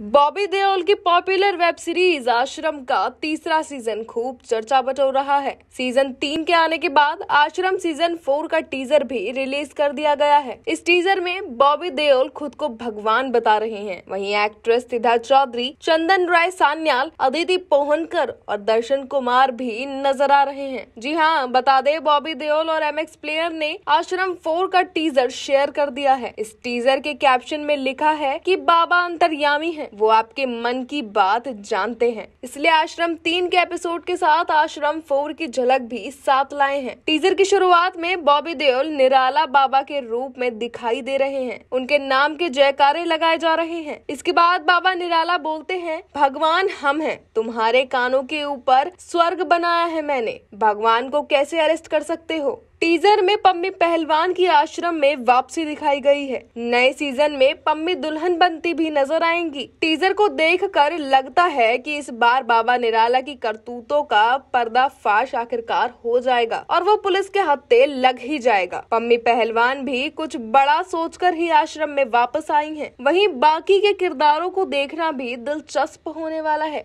बॉबी देओल की popular web series आश्रम का तीसरा सीजन खूब चर्चा बटोर रहा है सीजन तीन के आने के बाद आश्रम सीजन फोर का टीजर भी रिलीज कर दिया गया है इस टीजर में बॉबी देओल खुद को भगवान बता रहे हैं वहीं एक्ट्रेस सिद्धा चौधरी चंदन राय सान्याल अदिति पोहनकर और दर्शन कुमार भी नजर आ रहे हैं जी हाँ बता दे बॉबी देओल और एम प्लेयर ने आश्रम फोर का टीजर शेयर कर दिया है इस टीजर के कैप्शन में लिखा है की बाबा अंतर्यामी है हैं वो आपके मन की बात जानते हैं इसलिए आश्रम तीन के एपिसोड के साथ आश्रम फोर की झलक भी साथ लाए हैं टीजर की शुरुआत में बॉबी देओल निराला बाबा के रूप में दिखाई दे रहे हैं उनके नाम के जयकारे लगाए जा रहे हैं इसके बाद बाबा निराला बोलते हैं भगवान हम हैं तुम्हारे कानों के ऊपर स्वर्ग बनाया है मैंने भगवान को कैसे अरेस्ट कर सकते हो टीजर में पम्मी पहलवान की आश्रम में वापसी दिखाई गई है नए सीजन में पम्मी दुल्हन बनती भी नजर आएंगी टीजर को देखकर लगता है कि इस बार बाबा निराला की करतूतों का पर्दाफाश आखिरकार हो जाएगा और वो पुलिस के हत्ते लग ही जाएगा पम्मी पहलवान भी कुछ बड़ा सोचकर ही आश्रम में वापस आई है वही बाकी के किरदारों को देखना भी दिलचस्प होने वाला है